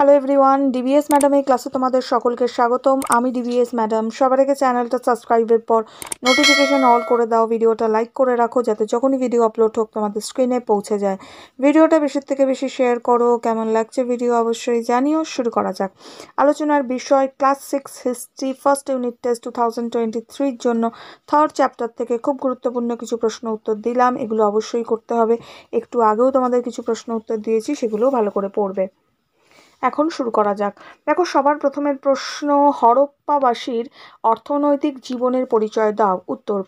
hello everyone DBS madam এই ক্লাসে তোমাদের সকলকে স্বাগতম আমি ডিবিএস ম্যাডাম সবার আগে চ্যানেলটা সাবস্ক্রাইবের পর নোটিফিকেশান অল করে দাও ভিডিওটা লাইক করে রাখো যাতে যখনই ভিডিও আপলোড হোক তোমাদের স্ক্রিনে পৌঁছে যায় ভিডিওটা বেশি থেকে বেশি শেয়ার করো কেমন লাগছে ভিডিও অবশ্যই জানিও শুরু করা যাক আলোচনার বিষয় class six history first unit test two thousand twenty থ্রির জন্য থার্ড চ্যাপ্টার থেকে খুব গুরুত্বপূর্ণ কিছু প্রশ্ন উত্তর দিলাম এগুলো অবশ্যই করতে হবে একটু আগেও তোমাদের কিছু প্রশ্ন উত্তর দিয়েছি সেগুলোও ভালো করে পড়বে এখন শুরু করা যাক দেখো সবার প্রথমের প্রশ্ন হরপ্পাবাসীর অর্থনৈতিক জীবনের পরিচয় দাও উত্তর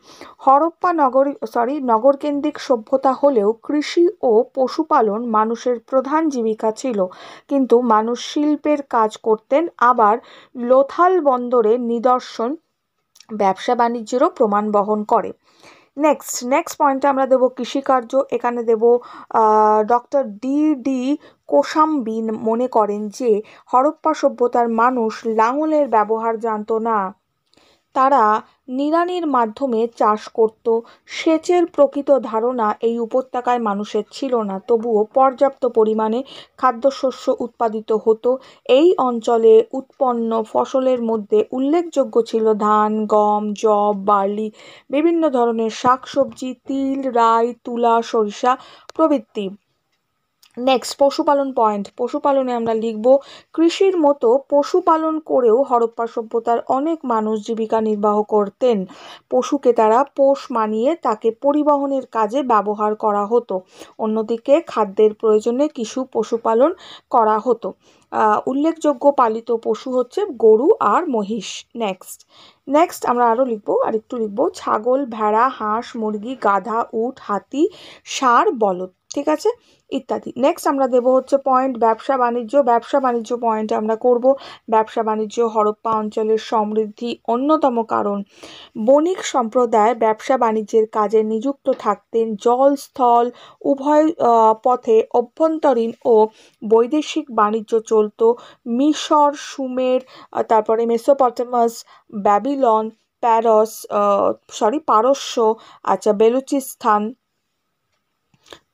হরপ্পা নগর সরি নগরকেন্দ্রিক সভ্যতা হলেও কৃষি ও পশুপালন মানুষের প্রধান জীবিকা ছিল কিন্তু মানুষ শিল্পের কাজ করতেন আবার লোথাল বন্দরের নিদর্শন ব্যবসা বাণিজ্যেরও প্রমাণ বহন করে নেক্সট নেক্সট পয়েন্টে আমরা দেব কৃষিকার্য এখানে দেব ডক্টর ডি ডি কোসাম্বিন মনে করেন যে হরপ্পা সভ্যতার মানুষ লাঙলের ব্যবহার জানত না তারা নিড়ানির মাধ্যমে চাষ করত সেচের প্রকৃত ধারণা এই উপত্যকায় মানুষের ছিল না তবুও পর্যাপ্ত পরিমাণে খাদ্যশস্য উৎপাদিত হতো এই অঞ্চলে উৎপন্ন ফসলের মধ্যে উল্লেখযোগ্য ছিল ধান গম জব বার্লি বিভিন্ন ধরনের শাকসবজি তিল রাই তুলা সরিষা প্রভৃতি নেক্সট পশুপালন পয়েন্ট পশুপালনে আমরা লিখব কৃষির মতো পশুপালন করেও হরপ্পা সভ্যতার অনেক মানুষ জীবিকা নির্বাহ করতেন পশুকে তারা পোষ মানিয়ে তাকে পরিবহনের কাজে ব্যবহার করা হতো অন্যদিকে খাদ্যের প্রয়োজনে কিছু পশুপালন করা হতো উল্লেখযোগ্য পালিত পশু হচ্ছে গরু আর মহিষ নেক্সট নেক্সট আমরা আরও লিখবো আর একটু লিখবো ছাগল ভেড়া হাঁস মুরগি গাধা উট হাতি ষাঁড় বলদ ঠিক আছে ইত্যাদি নেক্সট আমরা দেব হচ্ছে পয়েন্ট ব্যবসা বাণিজ্য ব্যবসা বাণিজ্য পয়েন্ট আমরা করব ব্যবসা বাণিজ্য হরপ্পা অঞ্চলের সমৃদ্ধি অন্যতম কারণ বণিক সম্প্রদায় ব্যবসা বাণিজ্যের কাজে নিযুক্ত থাকতেন জল স্থল উভয় পথে অভ্যন্তরীণ ও বৈদেশিক বাণিজ্য চলত মিশর সুমের তারপরে মেসোপটেমাস ব্যাবিলন প্যারস সরি পারস্য আচ্ছা বেলুচিস্তান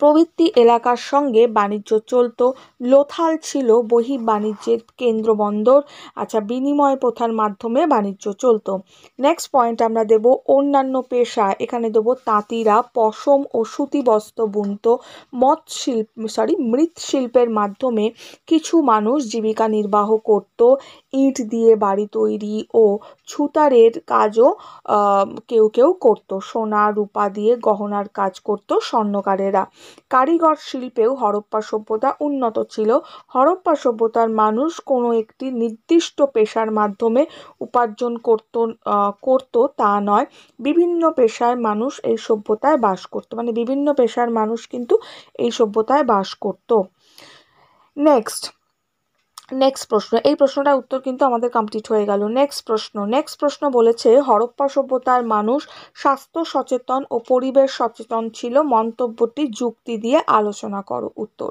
প্রবৃত্তি এলাকার সঙ্গে বাণিজ্য চলত লোথাল ছিল বহি বাণিজ্যের কেন্দ্রবন্দর আচ্ছা বিনিময় প্রথার মাধ্যমে বাণিজ্য চলত নেক্সট পয়েন্ট আমরা দেব অন্যান্য পেশা এখানে দেব তাঁতিরা পশম ও সুতি বস্ত্র বুনত শিল্প সরি মৃৎশিল্পের মাধ্যমে কিছু মানুষ জীবিকা নির্বাহ করত ইট দিয়ে বাড়ি তৈরি ও ছুতারের কাজও কেউ কেউ করত সোনা রূপা দিয়ে গহনার কাজ করত স্বর্ণকারেরা কারিগর শিল্পেও হরপ্পা সভ্যতা উন্নত ছিল হরপ্পা সভ্যতার মানুষ কোনো একটি নির্দিষ্ট পেশার মাধ্যমে উপার্জন করত করত তা নয় বিভিন্ন পেশায় মানুষ এই সভ্যতায় বাস করত মানে বিভিন্ন পেশার মানুষ কিন্তু এই সভ্যতায় বাস করত নেক্সট নেক্সট প্রশ্ন এই প্রশ্নটার উত্তর কিন্তু আমাদের কমপ্লিট হয়ে গেল নেক্সট প্রশ্ন নেক্সট প্রশ্ন বলেছে হরপ্পা সভ্যতার মানুষ স্বাস্থ্য সচেতন ও পরিবেশ সচেতন ছিল মন্তব্যটি যুক্তি দিয়ে আলোচনা করো উত্তর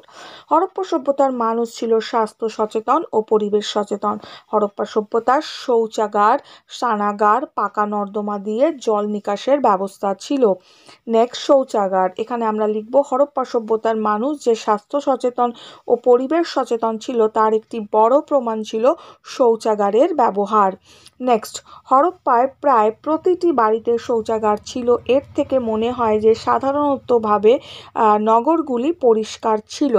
হরপ্পা সভ্যতার মানুষ ছিল স্বাস্থ্য সচেতন ও পরিবেশ সচেতন হরপ্পা সভ্যতার শৌচাগার স্নানাগার পাকা নর্দমা দিয়ে জল নিকাশের ব্যবস্থা ছিল নেক্সট শৌচাগার এখানে আমরা লিখব হরপ্পা সভ্যতার মানুষ যে স্বাস্থ্য সচেতন ও পরিবেশ সচেতন ছিল তার একটি বড় প্রমাণ ছিল শৌচাগারের ব্যবহার নেক্সট হরপ্পায় প্রায় প্রতিটি বাড়িতে শৌচাগার ছিল এর থেকে মনে হয় যে সাধারণতভাবে নগরগুলি পরিষ্কার ছিল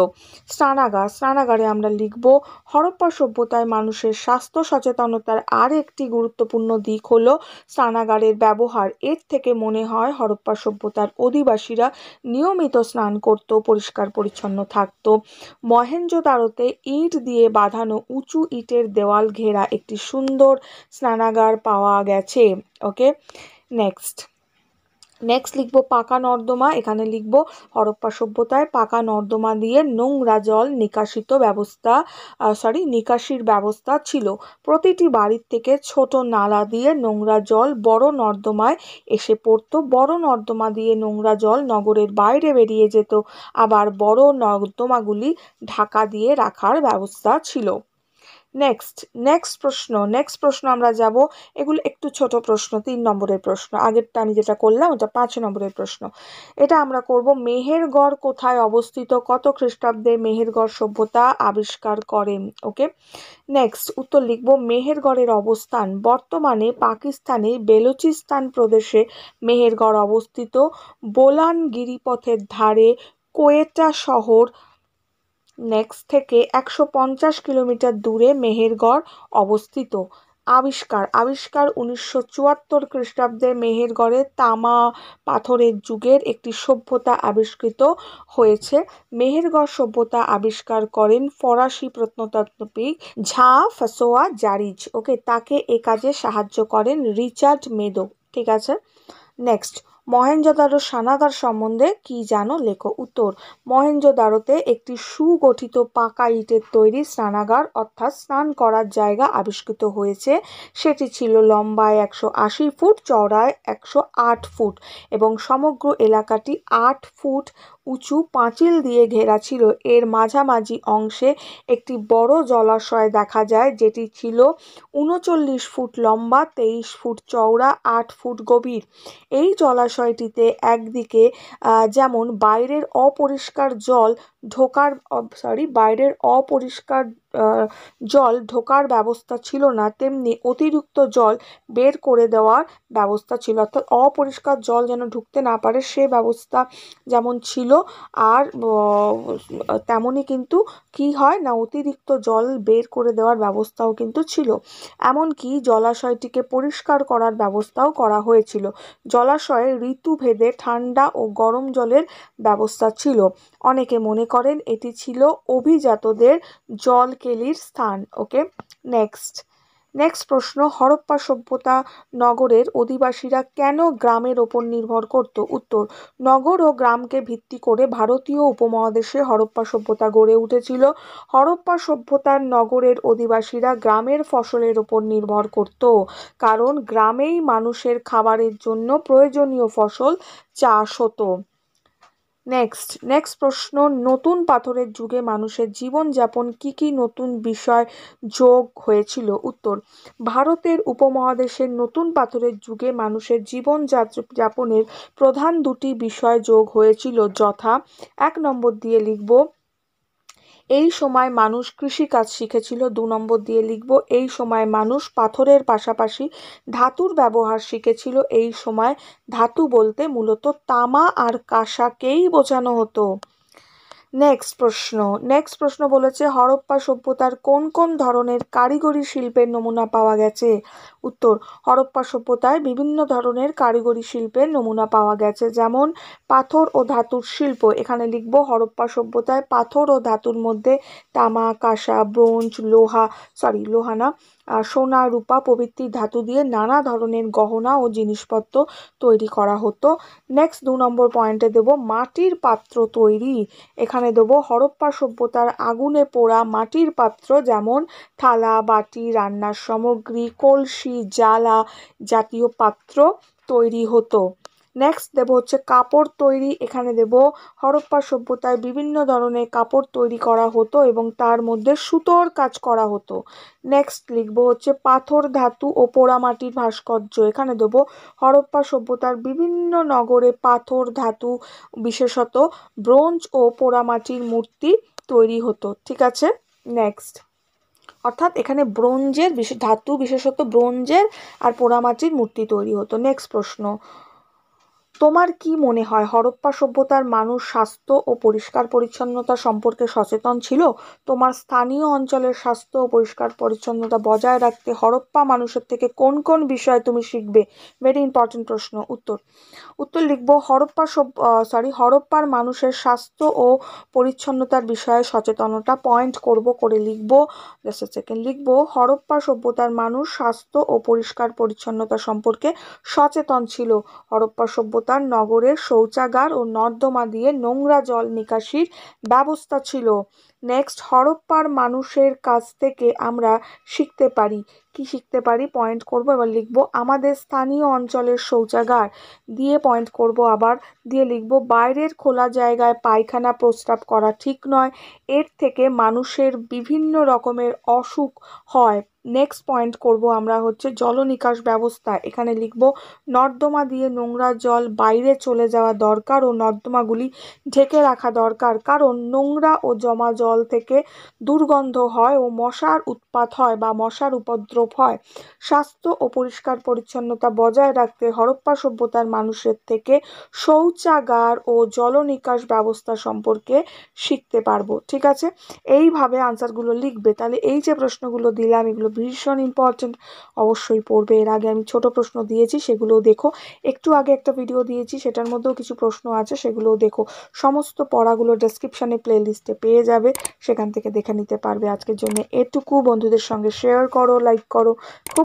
স্নানাগার স্নানাগারে আমরা লিখব হরপ্পা সভ্যতায় মানুষের স্বাস্থ্য সচেতনতার আর একটি গুরুত্বপূর্ণ দিক হলো স্নানাগারের ব্যবহার এর থেকে মনে হয় হরপ্পা সভ্যতার অধিবাসীরা নিয়মিত স্নান করত পরিষ্কার পরিচ্ছন্ন থাকত তারতে ইট দিয়ে বাঁধা বাঁধানো উঁচু ইটের দেওয়াল ঘেরা একটি সুন্দর স্নানাগার পাওয়া গেছে ওকে নেক্সট নেক্সট লিখবো পাকা নর্দমা এখানে লিখবো হরপ্পা সভ্যতায় পাকা নর্দমা দিয়ে নোংরা জল নিকাশিত ব্যবস্থা সরি নিকাশির ব্যবস্থা ছিল প্রতিটি বাড়ির থেকে ছোট নালা দিয়ে নোংরা জল বড় নর্দমায় এসে পড়ত বড় নর্দমা দিয়ে নোংরা জল নগরের বাইরে বেরিয়ে যেত আবার বড় নর্দমাগুলি ঢাকা দিয়ে রাখার ব্যবস্থা ছিল নেক্সট নেক্সট প্রশ্ন নেক্সট প্রশ্ন আমরা যাব এগুলো একটু ছোট প্রশ্ন তিন নম্বরের প্রশ্ন আগেরটা আমি যেটা করলাম ওটা পাঁচ নম্বরের প্রশ্ন এটা আমরা করব মেহেরগড় কোথায় অবস্থিত কত খ্রিস্টাব্দে মেহেরগড় সভ্যতা আবিষ্কার করেন ওকে নেক্সট উত্তর লিখব মেহেরগড়ের অবস্থান বর্তমানে পাকিস্তানে বেলুচিস্তান প্রদেশে মেহেরগড় অবস্থিত বোলান গিরিপথের ধারে কোয়েটা শহর নেক্স থেকে একশো পঞ্চাশ কিলোমিটার দূরে মেহেরগড় অবস্থিত আবিষ্কার আবিষ্কার উনিশশো চুয়াত্তর খ্রিস্টাব্দে মেহেরগড়ে তামা পাথরের যুগের একটি সভ্যতা আবিষ্কৃত হয়েছে মেহেরগড় সভ্যতা আবিষ্কার করেন ফরাসি প্রত্নতাত্ত্বিক ঝা ফাসোয়া জারিজ ওকে তাকে এ কাজে সাহায্য করেন রিচার্ড মেদো ঠিক আছে নেক্সট মহেঞ্জোদারো সানাগার সম্বন্ধে কি জানো লেখো উত্তর মহেঞ্জোদারোতে একটি সুগঠিত পাকা ইটের তৈরি স্নানাগার অর্থাৎ স্নান করার জায়গা আবিষ্কৃত হয়েছে সেটি ছিল লম্বায় একশো আশি ফুট চওড়ায় একশো আট ফুট এবং সমগ্র এলাকাটি আট ফুট উঁচু পাঁচিল দিয়ে ঘেরা ছিল এর মাঝামাঝি অংশে একটি বড় জলাশয় দেখা যায় যেটি ছিল উনচল্লিশ ফুট লম্বা তেইশ ফুট চওড়া আট ফুট গভীর এই জলাশয় বিষয়টিতে একদিকে যেমন বাইরের অপরিষ্কার জল ঢোকার সরি বাইরের অপরিষ্কার জল ঢোকার ব্যবস্থা ছিল না তেমনি অতিরিক্ত জল বের করে দেওয়ার ব্যবস্থা ছিল অর্থাৎ অপরিষ্কার জল যেন ঢুকতে না পারে সে ব্যবস্থা যেমন ছিল আর তেমনই কিন্তু কি হয় না অতিরিক্ত জল বের করে দেওয়ার ব্যবস্থাও কিন্তু ছিল এমনকি জলাশয়টিকে পরিষ্কার করার ব্যবস্থাও করা হয়েছিল জলাশয়ে ঋতুভেদে ঠান্ডা ও গরম জলের ব্যবস্থা ছিল অনেকে মনে করেন এটি ছিল অভিজাতদের জলকেলির স্থান ওকে নেক্সট নেক্সট প্রশ্ন হরপ্পা সভ্যতা নগরের অধিবাসীরা কেন গ্রামের ওপর নির্ভর করত উত্তর নগর ও গ্রামকে ভিত্তি করে ভারতীয় উপমহাদেশে হরপ্পা সভ্যতা গড়ে উঠেছিল হরপ্পা সভ্যতার নগরের অধিবাসীরা গ্রামের ফসলের ওপর নির্ভর করত কারণ গ্রামেই মানুষের খাবারের জন্য প্রয়োজনীয় ফসল চাষ হতো নেক্সট নেক্সট প্রশ্ন নতুন পাথরের যুগে মানুষের জীবনযাপন কি কি নতুন বিষয় যোগ হয়েছিল উত্তর ভারতের উপমহাদেশের নতুন পাথরের যুগে মানুষের জীবন যাপনের প্রধান দুটি বিষয় যোগ হয়েছিল যথা এক নম্বর দিয়ে লিখব এই সময় মানুষ কৃষিকাজ শিখেছিল দু নম্বর দিয়ে লিখব এই সময় মানুষ পাথরের পাশাপাশি ধাতুর ব্যবহার শিখেছিল এই সময় ধাতু বলতে মূলত তামা আর কাঁসাকেই বোঝানো হতো নেক্সট প্রশ্ন নেক্সট প্রশ্ন বলেছে হরপ্পা সভ্যতার কোন কোন ধরনের কারিগরি শিল্পের নমুনা পাওয়া গেছে উত্তর হরপ্পা সভ্যতায় বিভিন্ন ধরনের কারিগরি শিল্পের নমুনা পাওয়া গেছে যেমন পাথর ও ধাতুর শিল্প এখানে লিখব হরপ্পা সভ্যতায় পাথর ও ধাতুর মধ্যে তামা কাঁসা ব্রোঞ্জ লোহা সরি লোহা না সোনা রূপা প্রভৃতি ধাতু দিয়ে নানা ধরনের গহনা ও জিনিসপত্র তৈরি করা হতো নেক্সট দু নম্বর পয়েন্টে দেব মাটির পাত্র তৈরি এখানে দেব হরপ্পা সভ্যতার আগুনে পোড়া মাটির পাত্র যেমন থালা বাটি রান্নার সামগ্রী কলসি জ্বালা জাতীয় পাত্র তৈরি হতো নেক্সট দেব হচ্ছে কাপড় তৈরি এখানে দেব হরপ্পা সভ্যতায় বিভিন্ন ধরনের কাপড় তৈরি করা হতো এবং তার মধ্যে সুতোর কাজ করা হতো নেক্সট লিখবো হচ্ছে পাথর ধাতু ও পোড়ামাটির ভাস্কর্য এখানে দেব হরপ্পা সভ্যতার বিভিন্ন নগরে পাথর ধাতু বিশেষত ব্রোঞ্জ ও পোড়ামাটির মূর্তি তৈরি হতো ঠিক আছে নেক্সট অর্থাৎ এখানে ব্রোঞ্জের ধাতু বিশেষত ব্রোঞ্জের আর পোড়ামাটির মূর্তি তৈরি হতো নেক্সট প্রশ্ন তোমার কি মনে হয় হরপ্পা সভ্যতার মানুষ স্বাস্থ্য ও পরিষ্কার পরিচ্ছন্নতা সম্পর্কে সচেতন ছিল তোমার স্থানীয় অঞ্চলের স্বাস্থ্য ও পরিষ্কার পরিচ্ছন্নতা বজায় রাখতে হরপ্পা মানুষের থেকে কোন কোন বিষয় তুমি শিখবে ভেরি ইম্পর্টেন্ট প্রশ্ন উত্তর উত্তর লিখবো হরপ্পা সরি হরপ্পার মানুষের স্বাস্থ্য ও পরিচ্ছন্নতার বিষয়ে সচেতনতা পয়েন্ট করব করে লিখব জাস্ট সেকেন্ড লিখবো হরপ্পা সভ্যতার মানুষ স্বাস্থ্য ও পরিষ্কার পরিচ্ছন্নতা সম্পর্কে সচেতন ছিল হরপ্পা সভ্যতা দেবতার নগরের শৌচাগার ও নর্দমা দিয়ে নোংরা জল নিকাশির ব্যবস্থা ছিল নেক্সট হরপ্পার মানুষের কাছ থেকে আমরা শিখতে পারি কি শিখতে পারি পয়েন্ট করব এবার লিখব আমাদের স্থানীয় অঞ্চলের শৌচাগার দিয়ে পয়েন্ট করব আবার দিয়ে লিখব বাইরের খোলা জায়গায় পায়খানা প্রস্রাব করা ঠিক নয় এর থেকে মানুষের বিভিন্ন রকমের অসুখ হয় নেক্সট পয়েন্ট করব আমরা হচ্ছে জল নিকাশ ব্যবস্থা এখানে লিখব নর্দমা দিয়ে নোংরা জল বাইরে চলে যাওয়া দরকার ও নর্দমাগুলি ঢেকে রাখা দরকার কারণ নোংরা ও জমা জল থেকে দুর্গন্ধ হয় ও মশার উৎপাত হয় বা মশার উপদ্রব হয় স্বাস্থ্য ও পরিষ্কার পরিচ্ছন্নতা বজায় রাখতে হরপ্পা সভ্যতার মানুষের থেকে শৌচাগার ও জল নিকাশ ব্যবস্থা সম্পর্কে শিখতে পারবো ঠিক আছে এইভাবে আনসারগুলো লিখবে তাহলে এই যে প্রশ্নগুলো দিলাম এগুলো ভীষণ ইম্পর্টেন্ট অবশ্যই পড়বে এর আগে আমি ছোট প্রশ্ন দিয়েছি সেগুলোও দেখো একটু আগে একটা ভিডিও দিয়েছি সেটার মধ্যেও কিছু প্রশ্ন আছে সেগুলোও দেখো সমস্ত পড়াগুলো ডেসক্রিপশানে প্লেলিস্টে পেয়ে যাবে সেখান থেকে দেখে নিতে পারবে আজকের জন্য এটুকু বন্ধুদের সঙ্গে শেয়ার করো লাইক করো খুব